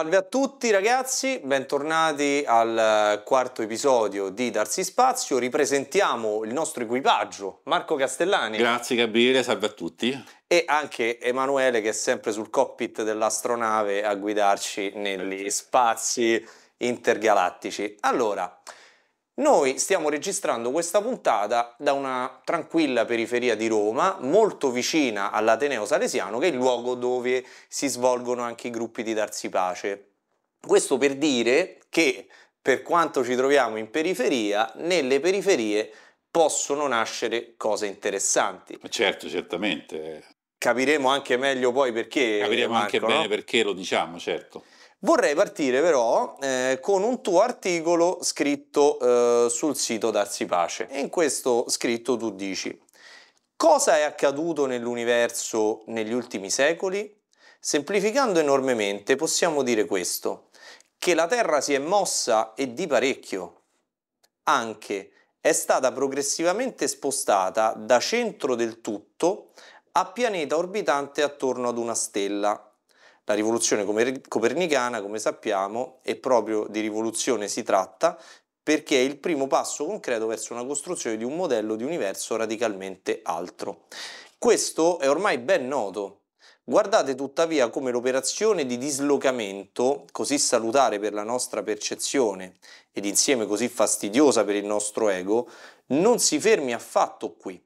Salve a tutti ragazzi, bentornati al eh, quarto episodio di Darsi Spazio. Ripresentiamo il nostro equipaggio, Marco Castellani. Grazie Gabriele, salve a tutti. E anche Emanuele che è sempre sul cockpit dell'astronave a guidarci negli spazi intergalattici. Allora, noi stiamo registrando questa puntata da una tranquilla periferia di Roma, molto vicina all'Ateneo Salesiano, che è il luogo dove si svolgono anche i gruppi di Darsi Pace. Questo per dire che, per quanto ci troviamo in periferia, nelle periferie possono nascere cose interessanti. Certo, certamente. Capiremo anche meglio poi perché. Capiremo Marco, anche no? perché lo diciamo, certo. Vorrei partire però eh, con un tuo articolo scritto eh, sul sito Darsi Pace. E in questo scritto tu dici Cosa è accaduto nell'universo negli ultimi secoli? Semplificando enormemente possiamo dire questo, che la Terra si è mossa e di parecchio. Anche è stata progressivamente spostata da centro del tutto a pianeta orbitante attorno ad una stella la rivoluzione copernicana, come sappiamo, è proprio di rivoluzione si tratta perché è il primo passo concreto verso una costruzione di un modello di universo radicalmente altro. Questo è ormai ben noto. Guardate tuttavia come l'operazione di dislocamento, così salutare per la nostra percezione ed insieme così fastidiosa per il nostro ego, non si fermi affatto qui.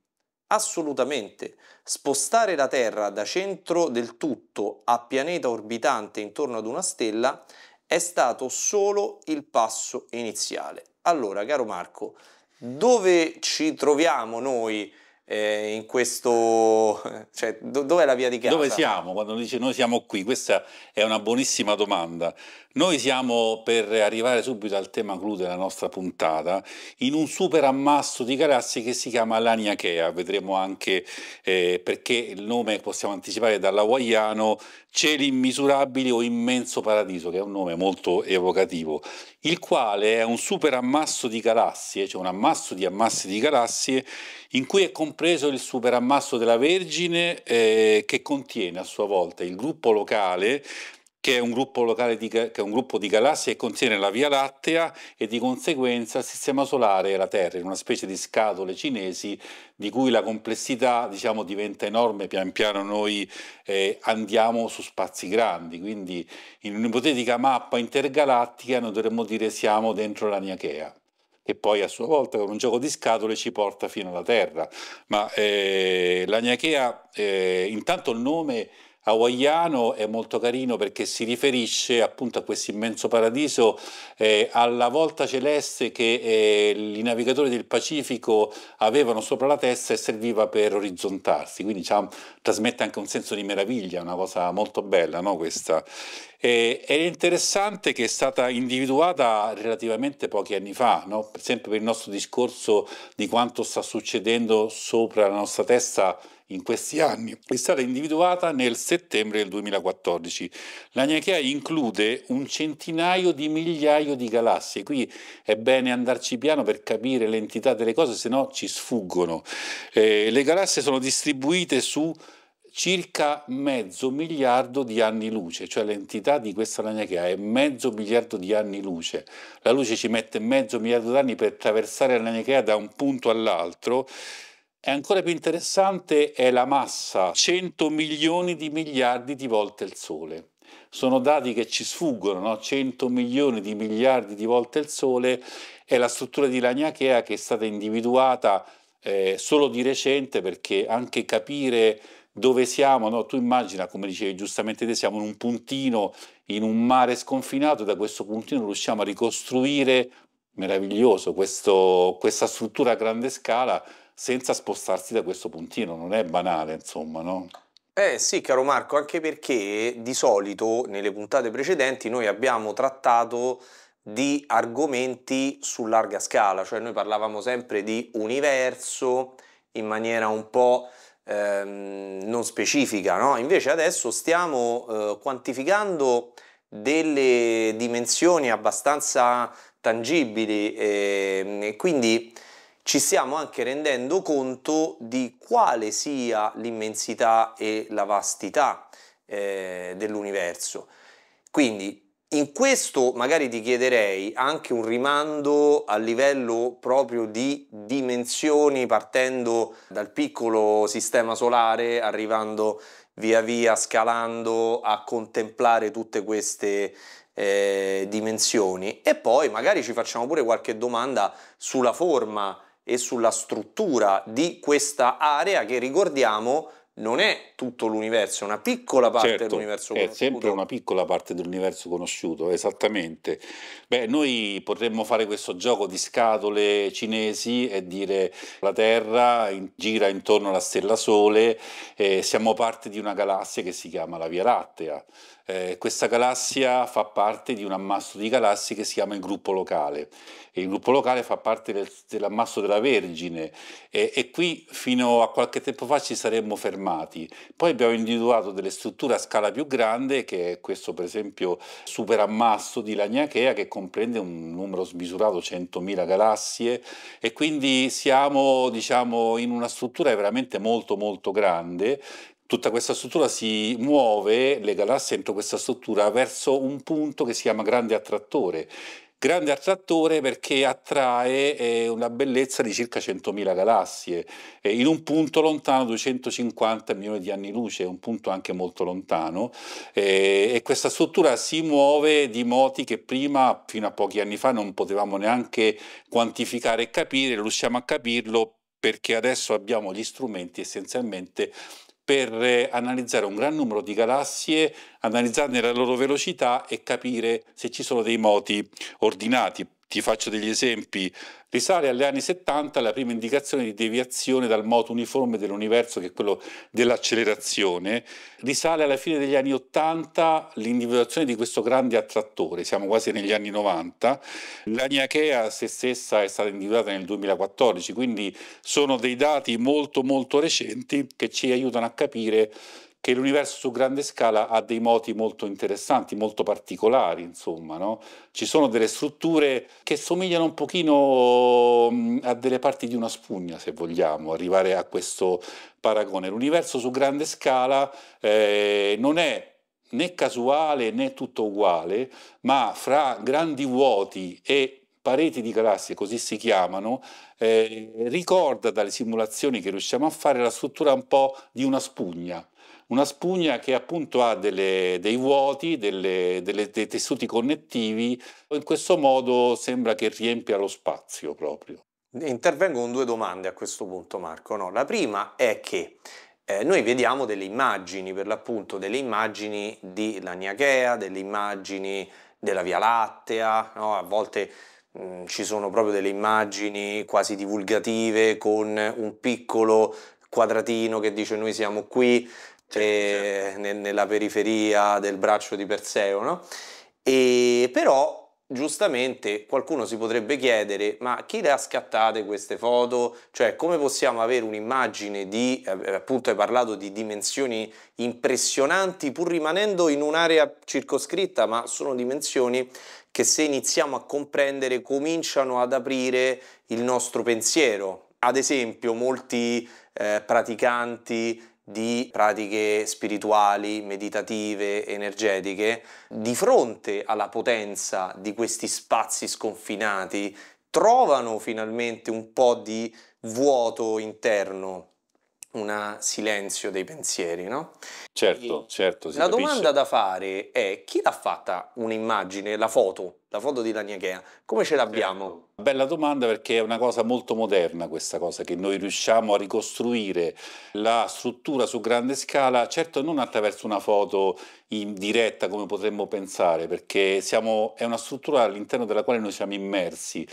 Assolutamente. Spostare la Terra da centro del tutto a pianeta orbitante intorno ad una stella è stato solo il passo iniziale. Allora, caro Marco, dove ci troviamo noi eh, in questo... Cioè, do, dov'è la via di casa? Dove siamo? Quando dice noi siamo qui, questa è una buonissima domanda. Noi siamo, per arrivare subito al tema clou della nostra puntata, in un super ammasso di galassie che si chiama l'Aniachea. Vedremo anche eh, perché il nome possiamo anticipare dall'hawaiano Cieli immisurabili o immenso paradiso, che è un nome molto evocativo, il quale è un super ammasso di galassie, cioè un ammasso di ammassi di galassie in cui è compreso il superammasso della Vergine eh, che contiene a sua volta il gruppo locale che è, un gruppo locale di, che è un gruppo di galassie e contiene la Via Lattea e di conseguenza il Sistema Solare e la Terra, in una specie di scatole cinesi di cui la complessità diciamo, diventa enorme, pian piano noi eh, andiamo su spazi grandi, quindi in un'ipotetica mappa intergalattica noi dovremmo dire siamo dentro la Niachea che poi a sua volta con un gioco di scatole ci porta fino alla Terra. Ma eh, la Gnachea, eh, intanto il nome hawaiano è molto carino perché si riferisce appunto a questo immenso paradiso, eh, alla volta celeste che eh, i navigatori del Pacifico avevano sopra la testa e serviva per orizzontarsi, quindi diciamo, trasmette anche un senso di meraviglia, una cosa molto bella no, questa. Eh, è interessante che è stata individuata relativamente pochi anni fa, no? per esempio per il nostro discorso di quanto sta succedendo sopra la nostra testa in questi anni è stata individuata nel settembre del 2014. La Gnea include un centinaio di migliaia di galassie, qui è bene andarci piano per capire l'entità delle cose, se no ci sfuggono. Eh, le galassie sono distribuite su circa mezzo miliardo di anni luce, cioè l'entità di questa lagnachiaia è mezzo miliardo di anni luce. La luce ci mette mezzo miliardo di anni per attraversare la lagnachiaia da un punto all'altro e ancora più interessante è la massa, 100 milioni di miliardi di volte il Sole. Sono dati che ci sfuggono, no? 100 milioni di miliardi di volte il Sole è la struttura di Lagnachea che è stata individuata eh, solo di recente perché anche capire dove siamo, no? tu immagina, come dicevi giustamente te, siamo in un puntino, in un mare sconfinato, e da questo puntino riusciamo a ricostruire meraviglioso questo, questa struttura a grande scala senza spostarsi da questo puntino, non è banale, insomma, no? Eh sì, caro Marco, anche perché di solito nelle puntate precedenti noi abbiamo trattato di argomenti su larga scala, cioè noi parlavamo sempre di universo in maniera un po' ehm, non specifica, no? Invece adesso stiamo eh, quantificando delle dimensioni abbastanza tangibili e, ehm, e quindi ci stiamo anche rendendo conto di quale sia l'immensità e la vastità eh, dell'universo. Quindi in questo magari ti chiederei anche un rimando a livello proprio di dimensioni partendo dal piccolo sistema solare, arrivando via via scalando a contemplare tutte queste eh, dimensioni e poi magari ci facciamo pure qualche domanda sulla forma e sulla struttura di questa area che ricordiamo non è tutto l'universo, è una piccola parte certo, dell'universo conosciuto. È sempre una piccola parte dell'universo conosciuto, esattamente. Beh, noi potremmo fare questo gioco di scatole cinesi e dire la Terra gira intorno alla stella Sole, e eh, siamo parte di una galassia che si chiama la Via Lattea. Eh, questa galassia fa parte di un ammasso di galassie che si chiama il gruppo locale e il gruppo locale fa parte del, dell'ammasso della Vergine e, e, qui fino a qualche tempo fa ci saremmo fermati. Poi abbiamo individuato delle strutture a scala più grande che è questo per esempio superammasso di Lagnachea che comprende un numero smisurato 100.000 galassie e quindi siamo diciamo in una struttura veramente molto molto grande tutta questa struttura si muove, le galassie entro questa struttura, verso un punto che si chiama grande attrattore. Grande attrattore perché attrae eh, una bellezza di circa 100.000 galassie, eh, in un punto lontano 250 milioni di anni luce, un punto anche molto lontano, eh, e questa struttura si muove di moti che prima, fino a pochi anni fa, non potevamo neanche quantificare e capire, riusciamo a capirlo perché adesso abbiamo gli strumenti essenzialmente per eh, analizzare un gran numero di galassie, analizzarne la loro velocità e capire se ci sono dei moti ordinati ti faccio degli esempi. Risale agli anni 70 la prima indicazione di deviazione dal moto uniforme dell'universo, che è quello dell'accelerazione. Risale alla fine degli anni 80 l'individuazione di questo grande attrattore, siamo quasi negli anni 90. La Niachea se stessa è stata individuata nel 2014, quindi sono dei dati molto molto recenti che ci aiutano a capire che l'universo su grande scala ha dei moti molto interessanti, molto particolari, insomma. No? Ci sono delle strutture che somigliano un pochino mm, a delle parti di una spugna, se vogliamo arrivare a questo paragone. L'universo su grande scala eh, non è né casuale né tutto uguale, ma fra grandi vuoti e pareti di galassie, così si chiamano, eh, ricorda dalle simulazioni che riusciamo a fare la struttura un po' di una spugna una spugna che appunto ha delle, dei vuoti, delle, delle, dei tessuti connettivi, in questo modo sembra che riempia lo spazio proprio. Intervengo con due domande a questo punto Marco. No, la prima è che eh, noi vediamo delle immagini, per l'appunto delle immagini di Laniachea, delle immagini della Via Lattea, no? a volte mh, mm, ci sono proprio delle immagini quasi divulgative con un piccolo quadratino che dice noi siamo qui, certo. certo. ne, nella periferia del braccio di Perseo, no? E però giustamente qualcuno si potrebbe chiedere ma chi le ha scattate queste foto? Cioè come possiamo avere un'immagine di, eh, eh, appunto hai parlato di dimensioni impressionanti pur rimanendo in un'area circoscritta ma sono dimensioni che se iniziamo a comprendere cominciano ad aprire il nostro pensiero. Ad esempio molti eh, praticanti di pratiche spirituali, meditative, energetiche, di fronte alla potenza di questi spazi sconfinati, trovano finalmente un po' di vuoto interno, un silenzio dei pensieri, no? Certo, e certo. la capisce. domanda da fare è chi l'ha fatta un'immagine, la foto? la foto di Laniachea, come ce l'abbiamo? Certo. Bella domanda perché è una cosa molto moderna questa cosa che noi riusciamo a ricostruire la struttura su grande scala, certo non attraverso una foto in diretta come potremmo pensare perché siamo, è una struttura all'interno della quale noi siamo immersi,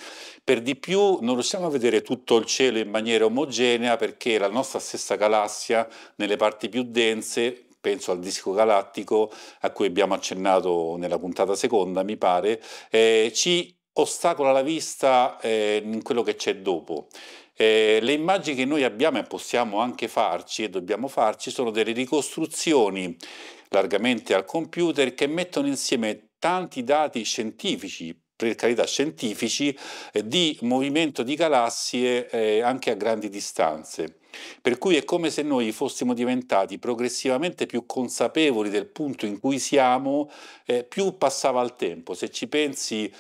per di più non riusciamo a vedere tutto il cielo in maniera omogenea perché la nostra stessa galassia nelle parti più dense penso al disco galattico a cui abbiamo accennato nella puntata seconda, mi pare, eh, ci ostacola la vista eh, in quello che c'è dopo. Eh, le immagini che noi abbiamo e possiamo anche farci e dobbiamo farci sono delle ricostruzioni largamente al computer che mettono insieme tanti dati scientifici, per carità scientifici, eh, di movimento di galassie eh, anche a grandi distanze. Per cui è come se noi fossimo diventati progressivamente più consapevoli del punto in cui siamo, eh, più passava il tempo. Se ci pensi,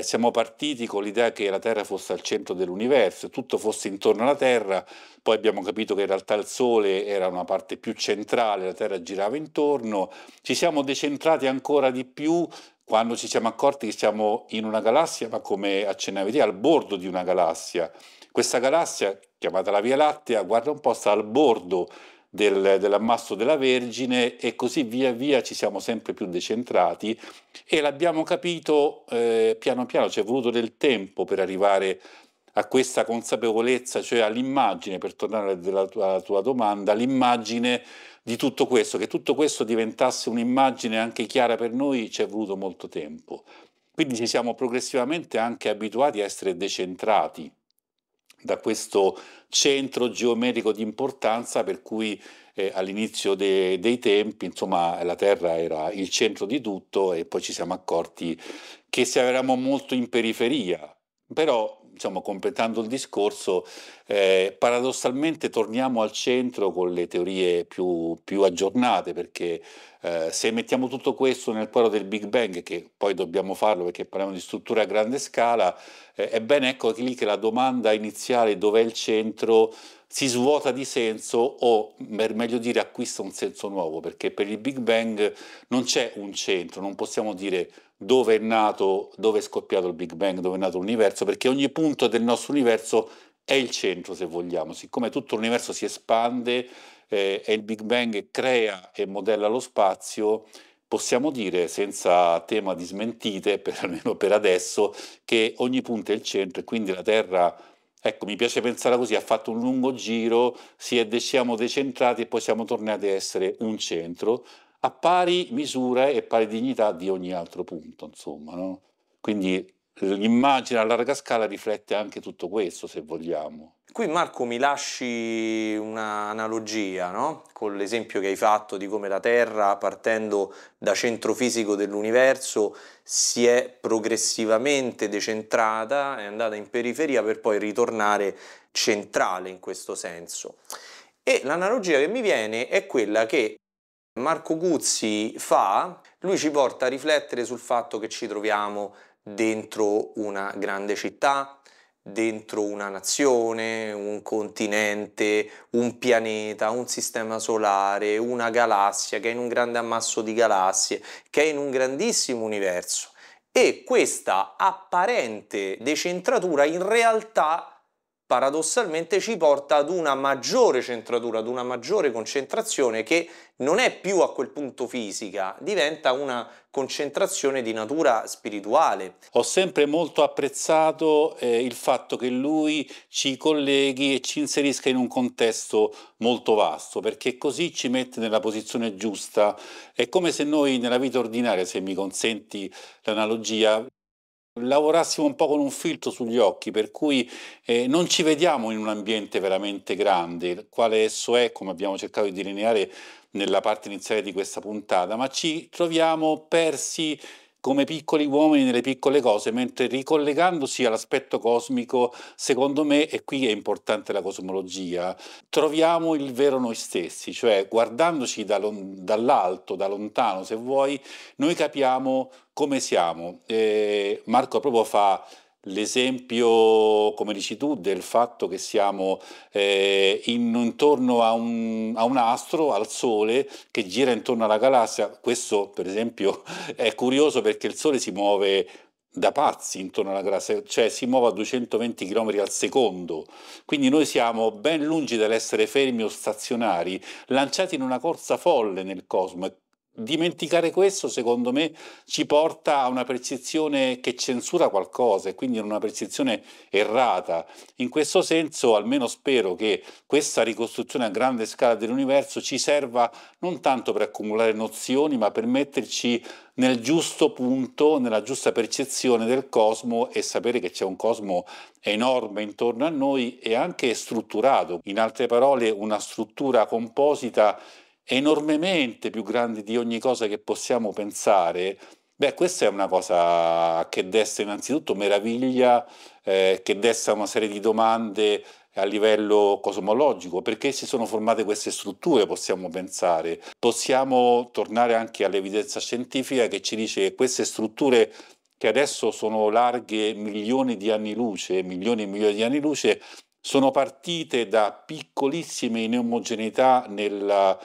siamo partiti con l'idea che la Terra fosse al centro dell'universo, tutto fosse intorno alla Terra, poi abbiamo capito che in realtà il Sole era una parte più centrale, la Terra girava intorno, ci siamo decentrati ancora di più quando ci siamo accorti che siamo in una galassia, ma come accennavi te, al bordo di una galassia. Questa galassia, chiamata la Via Lattea, guarda un po', sta al bordo del, dell'ammasso della Vergine e così via via ci siamo sempre più decentrati e l'abbiamo capito eh, piano piano, ci è voluto del tempo per arrivare a questa consapevolezza, cioè all'immagine, per tornare alla tua, alla tua domanda, l'immagine di tutto questo, che tutto questo diventasse un'immagine anche chiara per noi ci è voluto molto tempo. Quindi ci siamo progressivamente anche abituati a essere decentrati da questo centro geometrico di importanza per cui eh, all'inizio de dei tempi insomma, la Terra era il centro di tutto e poi ci siamo accorti che se eravamo molto in periferia, però diciamo, completando il discorso, eh, paradossalmente torniamo al centro con le teorie più, più aggiornate, perché eh, se mettiamo tutto questo nel cuore del Big Bang, che poi dobbiamo farlo perché parliamo di strutture a grande scala, eh, ebbene ecco lì che la domanda iniziale dov'è il centro si svuota di senso o, per meglio dire, acquista un senso nuovo, perché per il Big Bang non c'è un centro, non possiamo dire dove è nato, dove è scoppiato il Big Bang, dove è nato l'universo, perché ogni punto del nostro universo è il centro, se vogliamo, siccome tutto l'universo si espande eh, e il Big Bang crea e modella lo spazio, possiamo dire senza tema di smentite, per, almeno per adesso, che ogni punto è il centro e quindi la Terra, ecco, mi piace pensare così, ha fatto un lungo giro, si è, siamo decentrati e poi siamo tornati a essere un centro, a pari misura e pari dignità di ogni altro punto, insomma. No? Quindi l'immagine a larga scala riflette anche tutto questo, se vogliamo. Qui Marco mi lasci un'analogia no? con l'esempio che hai fatto di come la Terra, partendo da centro fisico dell'universo, si è progressivamente decentrata, è andata in periferia per poi ritornare centrale in questo senso. E l'analogia che mi viene è quella che Marco Guzzi fa, lui ci porta a riflettere sul fatto che ci troviamo dentro una grande città, dentro una nazione, un continente, un pianeta, un sistema solare, una galassia che è in un grande ammasso di galassie, che è in un grandissimo universo. E questa apparente decentratura in realtà è paradossalmente ci porta ad una maggiore centratura, ad una maggiore concentrazione che non è più a quel punto fisica, diventa una concentrazione di natura spirituale. Ho sempre molto apprezzato eh, il fatto che lui ci colleghi e ci inserisca in un contesto molto vasto, perché così ci mette nella posizione giusta. È come se noi nella vita ordinaria, se mi consenti l'analogia, lavorassimo un po' con un filtro sugli occhi, per cui eh, non ci vediamo in un ambiente veramente grande, quale esso è, come abbiamo cercato di delineare nella parte iniziale di questa puntata, ma ci troviamo persi come piccoli uomini nelle piccole cose, mentre ricollegandosi all'aspetto cosmico, secondo me, e qui è importante la cosmologia, troviamo il vero noi stessi, cioè guardandoci dall'alto, da lontano, se vuoi, noi capiamo come siamo. E eh, Marco proprio fa L'esempio, come dici tu, del fatto che siamo eh, in, intorno a un, a un, astro, al Sole, che gira intorno alla galassia, questo per esempio è curioso perché il Sole si muove da pazzi intorno alla galassia, cioè si muove a 220 km al secondo, quindi noi siamo ben lungi dall'essere fermi o stazionari, lanciati in una corsa folle nel cosmo Dimenticare questo, secondo me, ci porta a una percezione che censura qualcosa e quindi a una percezione errata. In questo senso, almeno spero che questa ricostruzione a grande scala dell'universo ci serva non tanto per accumulare nozioni, ma per metterci nel giusto punto, nella giusta percezione del cosmo e sapere che c'è un cosmo enorme intorno a noi e anche strutturato. In altre parole, una struttura composita enormemente più grandi di ogni cosa che possiamo pensare, beh, questa è una cosa che desta innanzitutto meraviglia, eh, che desta una serie di domande a livello cosmologico, perché si sono formate queste strutture, possiamo pensare. Possiamo tornare anche all'evidenza scientifica che ci dice che queste strutture che adesso sono larghe milioni di anni luce, milioni e milioni di anni luce, sono partite da piccolissime inomogeneità nella,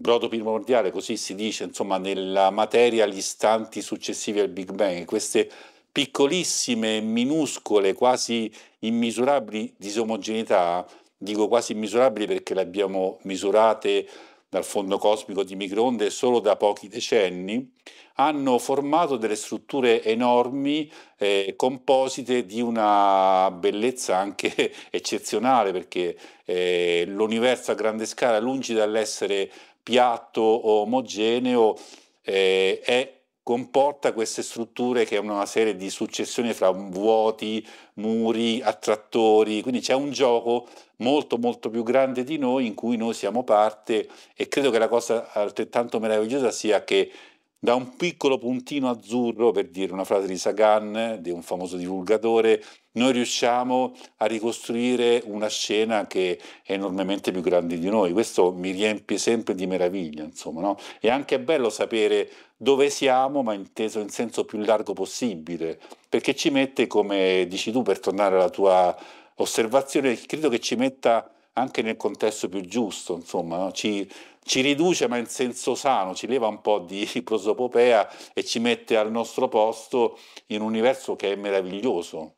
brodo primordiale, così si dice, insomma, nella materia gli istanti successivi al Big Bang. Queste piccolissime, minuscole, quasi immisurabili disomogeneità, dico quasi immisurabili perché le abbiamo misurate dal fondo cosmico di microonde solo da pochi decenni, hanno formato delle strutture enormi, eh, composite di una bellezza anche eccezionale, perché eh, l'universo a grande scala, lungi dall'essere piatto o omogeneo eh, è comporta queste strutture che è una serie di successioni fra vuoti, muri, attrattori, quindi c'è un gioco molto molto più grande di noi in cui noi siamo parte e credo che la cosa altrettanto meravigliosa sia che da un piccolo puntino azzurro, per dire una frase di Sagan, di un famoso divulgatore, noi riusciamo a ricostruire una scena che è enormemente più grande di noi. Questo mi riempie sempre di meraviglia, insomma, no? E anche è bello sapere dove siamo, ma inteso in senso più largo possibile, perché ci mette, come dici tu, per tornare alla tua osservazione, credo che ci metta anche nel contesto più giusto, insomma, no? ci, ci riduce ma in senso sano, ci leva un po' di prosopopea e ci mette al nostro posto in un universo che è meraviglioso.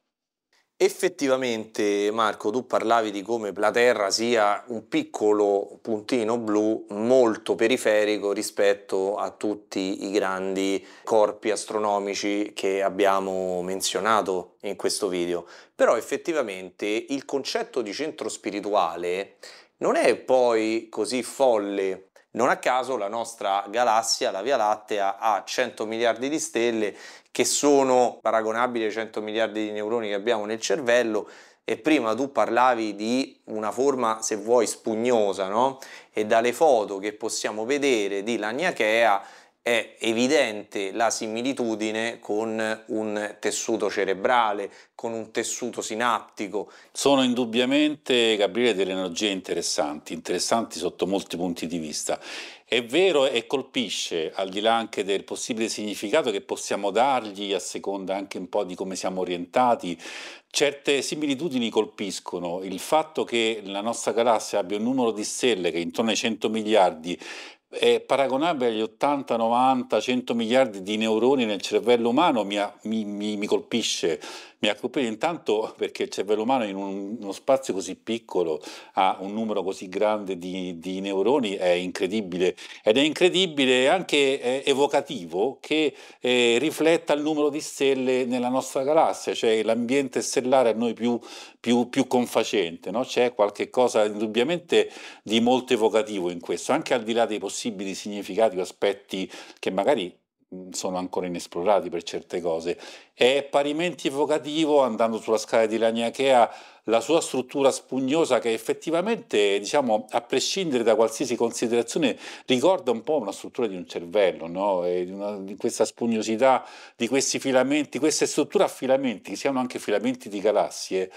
Effettivamente Marco, tu parlavi di come la Terra sia un piccolo puntino blu molto periferico rispetto a tutti i grandi corpi astronomici che abbiamo menzionato in questo video. Però effettivamente il concetto di centro spirituale non è poi così folle. Non a caso la nostra galassia, la Via Lattea, ha 100 miliardi di stelle che sono paragonabili ai 100 miliardi di neuroni che abbiamo nel cervello e prima tu parlavi di una forma, se vuoi, spugnosa, no? E dalle foto che possiamo vedere di Lagnaquea è evidente la similitudine con un tessuto cerebrale, con un tessuto sinaptico. Sono indubbiamente, Gabriele, delle energie interessanti, interessanti sotto molti punti di vista. È vero e colpisce, al di là anche del possibile significato che possiamo dargli a seconda anche un po' di come siamo orientati, certe similitudini colpiscono. Il fatto che la nostra galassia abbia un numero di stelle che intorno ai 100 miliardi è paragonabile agli 80, 90, 100 miliardi di neuroni nel cervello umano, mi, mi, mi colpisce mi ha colpito intanto perché il cervello umano in un, uno spazio così piccolo ha un numero così grande di, di neuroni, è incredibile ed è incredibile anche eh, evocativo che eh, rifletta il numero di stelle nella nostra galassia, cioè l'ambiente stellare a noi più, più, più confacente, no? c'è qualcosa indubbiamente di molto evocativo in questo, anche al di là dei possibili significati o aspetti che magari Mm, sono ancora inesplorati per certe cose. È parimenti evocativo, andando sulla scala di Laniakea, la sua struttura spugnosa che effettivamente, diciamo, a prescindere da qualsiasi considerazione, ricorda un po' una struttura di un cervello, no? di, una, di, questa spugnosità, di questi filamenti, queste strutture a filamenti, che siano anche filamenti di galassie.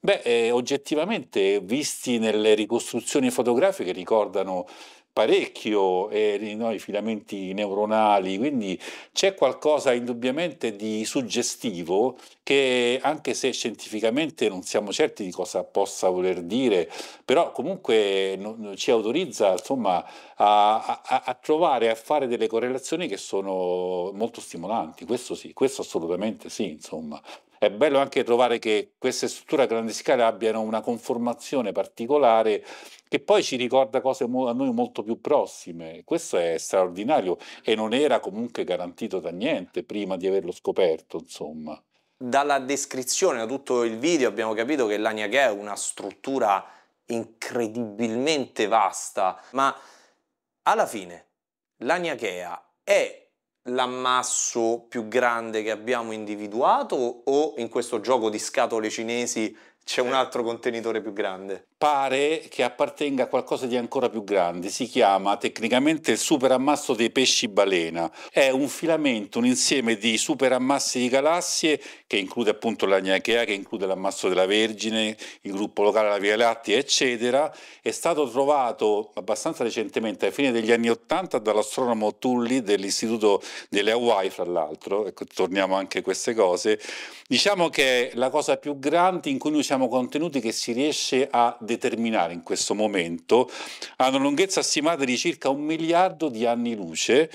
Beh, eh, oggettivamente, visti nelle ricostruzioni fotografiche, ricordano parecchio eh, no, i filamenti neuronali, quindi c'è qualcosa indubbiamente di suggestivo che anche se scientificamente non siamo certi di cosa possa voler dire, però comunque no, ci autorizza insomma a, a, a trovare, a fare delle correlazioni che sono molto stimolanti, questo sì, questo assolutamente sì, insomma. È bello anche trovare che queste strutture a grande scala abbiano una conformazione particolare che poi ci ricorda cose a noi molto più prossime. Questo è straordinario e non era comunque garantito da niente prima di averlo scoperto, insomma. Dalla descrizione, da tutto il video, abbiamo capito che l'Aniaghe è una struttura incredibilmente vasta, ma alla fine, la l'aniachea è l'ammasso più grande che abbiamo individuato o in questo gioco di scatole cinesi c'è un altro contenitore più grande? pare che appartenga a qualcosa di ancora più grande, si chiama tecnicamente il superammasso dei pesci balena, è un filamento, un insieme di superammassi di galassie che include appunto la l'Agnachea, che include l'ammasso della Vergine, il gruppo locale della Via Lattea, eccetera, è stato trovato abbastanza recentemente, ai fine degli anni Ottanta, dall'astronomo Tulli dell'Istituto delle Hawaii, fra l'altro, ecco, torniamo anche a queste cose, diciamo che è la cosa più grande in cui noi siamo contenuti che si riesce a determinare in questo momento, ha una lunghezza stimata di circa un miliardo di anni luce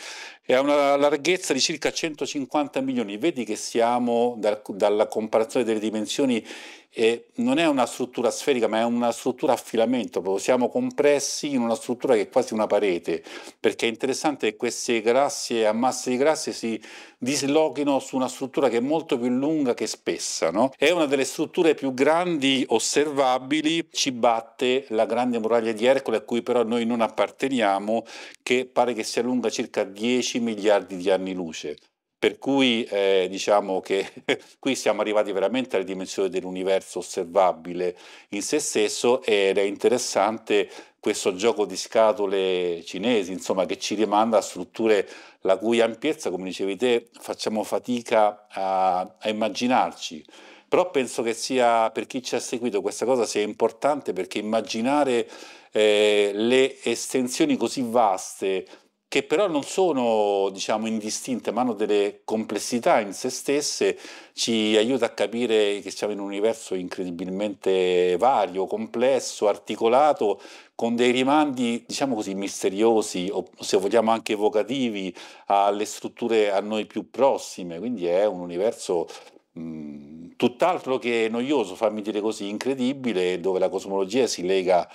e ha una larghezza di circa 150 milioni. Vedi che siamo, da, dalla comparazione delle dimensioni, eh, non è una struttura sferica, ma è una struttura a filamento, siamo compressi in una struttura che è quasi una parete, perché è interessante che queste galassie, ammasse di grassi, si dislochino su una struttura che è molto più lunga che spessa. No? È una delle strutture più grandi osservabili, ci batte la grande muraglia di Ercole, a cui però noi non apparteniamo, che pare che sia lunga circa 10 10 miliardi di anni luce. Per cui eh, diciamo che qui siamo arrivati veramente alle dimensioni dell'universo osservabile in se stesso ed è interessante questo gioco di scatole cinesi, insomma, che ci rimanda a strutture la cui ampiezza, come dicevi te, facciamo fatica a, a immaginarci. Però penso che sia, per chi ci ha seguito, questa cosa sia importante perché immaginare eh, le estensioni così vaste che però non sono diciamo, indistinte ma hanno delle complessità in se stesse, ci aiuta a capire che siamo in un universo incredibilmente vario, complesso, articolato, con dei rimandi, diciamo così, misteriosi o se vogliamo anche evocativi alle strutture a noi più prossime, quindi è un universo mh, tutt'altro che noioso, fammi dire così, incredibile, dove la cosmologia si lega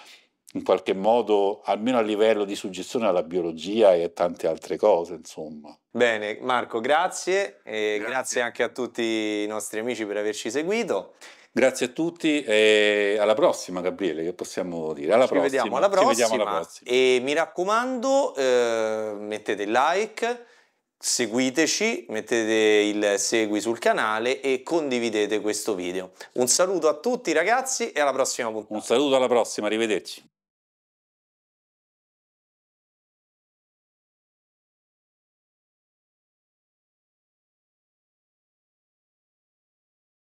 in qualche modo, almeno a livello di suggestione alla biologia e a tante altre cose, insomma. Bene, Marco, grazie e grazie, grazie anche a tutti i nostri amici per averci seguito. Grazie a tutti e alla prossima Gabriele, che possiamo dire? Alla Ci prossima. Vediamo alla prossima. Ci vediamo alla prossima. E mi raccomando, eh, mettete like, seguiteci, mettete il segui sul canale e condividete questo video. Un saluto a tutti ragazzi e alla prossima puntata. Un saluto alla prossima, arrivederci.